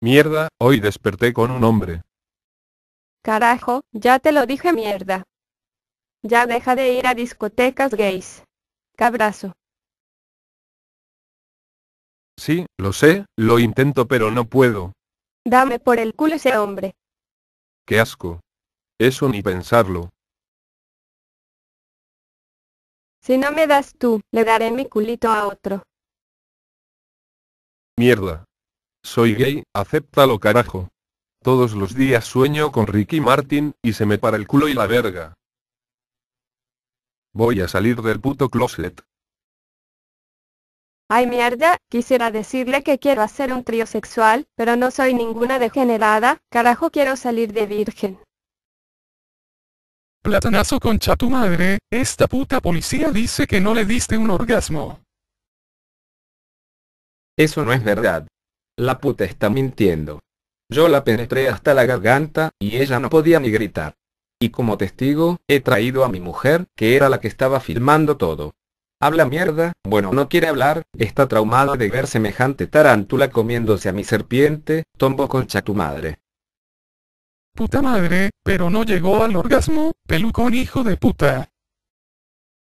Mierda, hoy desperté con un hombre. Carajo, ya te lo dije mierda. Ya deja de ir a discotecas gays. Cabrazo. Sí, lo sé, lo intento pero no puedo. Dame por el culo ese hombre. Qué asco. Eso ni pensarlo. Si no me das tú, le daré mi culito a otro. Mierda, soy gay, acéptalo carajo. Todos los días sueño con Ricky Martin, y se me para el culo y la verga. Voy a salir del puto closet. Ay mierda, quisiera decirle que quiero hacer un trío sexual, pero no soy ninguna degenerada, carajo quiero salir de virgen. Platanazo concha tu madre, esta puta policía dice que no le diste un orgasmo. Eso no es verdad. La puta está mintiendo. Yo la penetré hasta la garganta, y ella no podía ni gritar. Y como testigo, he traído a mi mujer, que era la que estaba filmando todo. Habla mierda, bueno no quiere hablar, está traumada de ver semejante tarántula comiéndose a mi serpiente, tombo concha tu madre. Puta madre, pero no llegó al orgasmo, pelucón hijo de puta.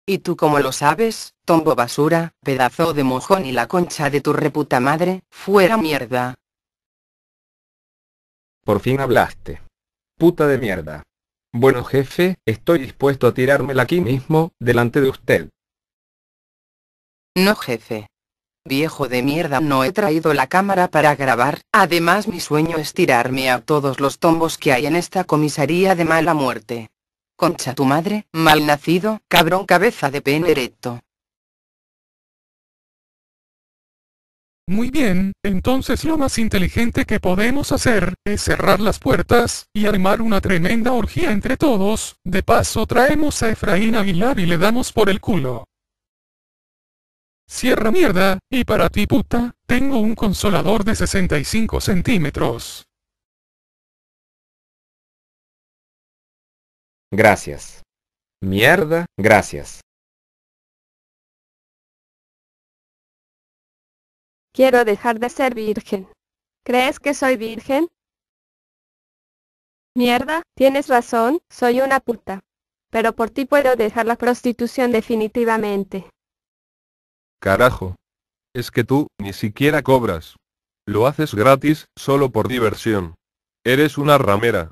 ¿Y tú como lo sabes, tombo basura, pedazo de mojón y la concha de tu reputa madre, fuera mierda? Por fin hablaste. Puta de mierda. Bueno jefe, estoy dispuesto a tirármela aquí mismo, delante de usted. No jefe. Viejo de mierda, no he traído la cámara para grabar, además mi sueño es tirarme a todos los tombos que hay en esta comisaría de mala muerte. Concha tu madre, malnacido, cabrón cabeza de pene erecto. Muy bien, entonces lo más inteligente que podemos hacer es cerrar las puertas y armar una tremenda orgía entre todos. De paso traemos a Efraín Aguilar y le damos por el culo. Cierra mierda, y para ti puta, tengo un consolador de 65 centímetros. Gracias. Mierda, gracias. Quiero dejar de ser virgen. ¿Crees que soy virgen? Mierda, tienes razón, soy una puta. Pero por ti puedo dejar la prostitución definitivamente. Carajo. Es que tú, ni siquiera cobras. Lo haces gratis, solo por diversión. Eres una ramera.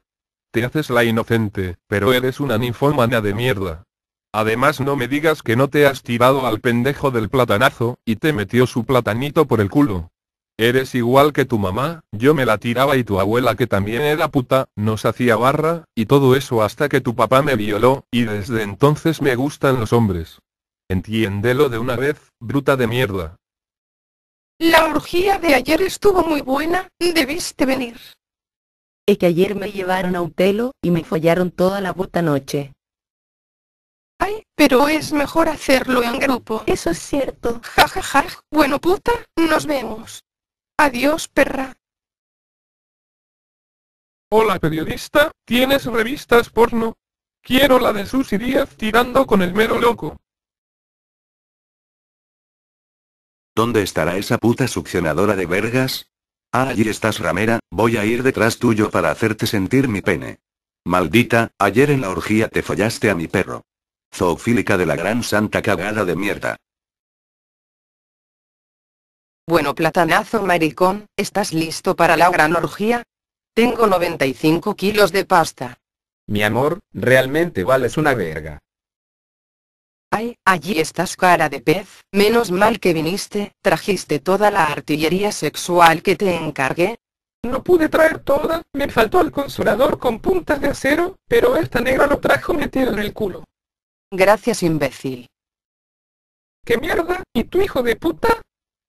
Te haces la inocente, pero eres una ninfómana de mierda. Además no me digas que no te has tirado al pendejo del platanazo, y te metió su platanito por el culo. Eres igual que tu mamá, yo me la tiraba y tu abuela que también era puta, nos hacía barra, y todo eso hasta que tu papá me violó, y desde entonces me gustan los hombres. Entiéndelo de una vez, bruta de mierda. La orgía de ayer estuvo muy buena, debiste venir. Es que ayer me llevaron a un y me follaron toda la puta noche. Ay, pero es mejor hacerlo en grupo. Eso es cierto. Ja, ja, ja. Bueno, puta, nos vemos. Adiós, perra. Hola, periodista. ¿Tienes revistas porno? Quiero la de Susy Díaz tirando con el mero loco. ¿Dónde estará esa puta succionadora de vergas? Ah, allí estás, ramera, voy a ir detrás tuyo para hacerte sentir mi pene. Maldita, ayer en la orgía te follaste a mi perro. Zoofílica de la gran santa cagada de mierda. Bueno, platanazo maricón, ¿estás listo para la gran orgía? Tengo 95 kilos de pasta. Mi amor, realmente vales una verga allí estás cara de pez, menos mal que viniste, trajiste toda la artillería sexual que te encargué. No pude traer toda, me faltó el consolador con puntas de acero, pero esta negra lo trajo metido en el culo. Gracias imbécil. ¿Qué mierda? ¿Y tu hijo de puta?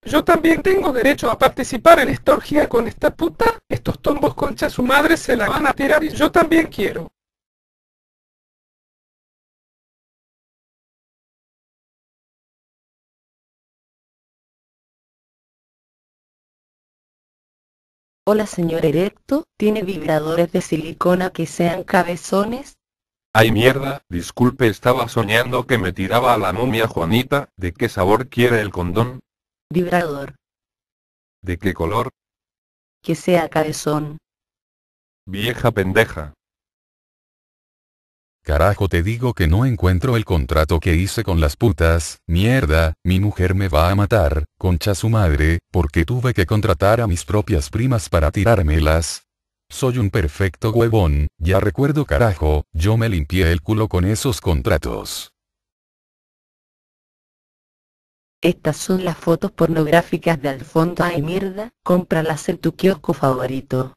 Yo también tengo derecho a participar en esta orgía con esta puta. Estos tombos concha su madre se la van a tirar y yo también quiero. Hola señor erecto, ¿tiene vibradores de silicona que sean cabezones? Ay mierda, disculpe estaba soñando que me tiraba a la momia Juanita, ¿de qué sabor quiere el condón? Vibrador. ¿De qué color? Que sea cabezón. Vieja pendeja. Carajo te digo que no encuentro el contrato que hice con las putas, mierda, mi mujer me va a matar, concha su madre, porque tuve que contratar a mis propias primas para tirármelas. Soy un perfecto huevón, ya recuerdo carajo, yo me limpié el culo con esos contratos. Estas son las fotos pornográficas de Alfonso Ay mierda, cómpralas en tu kiosco favorito.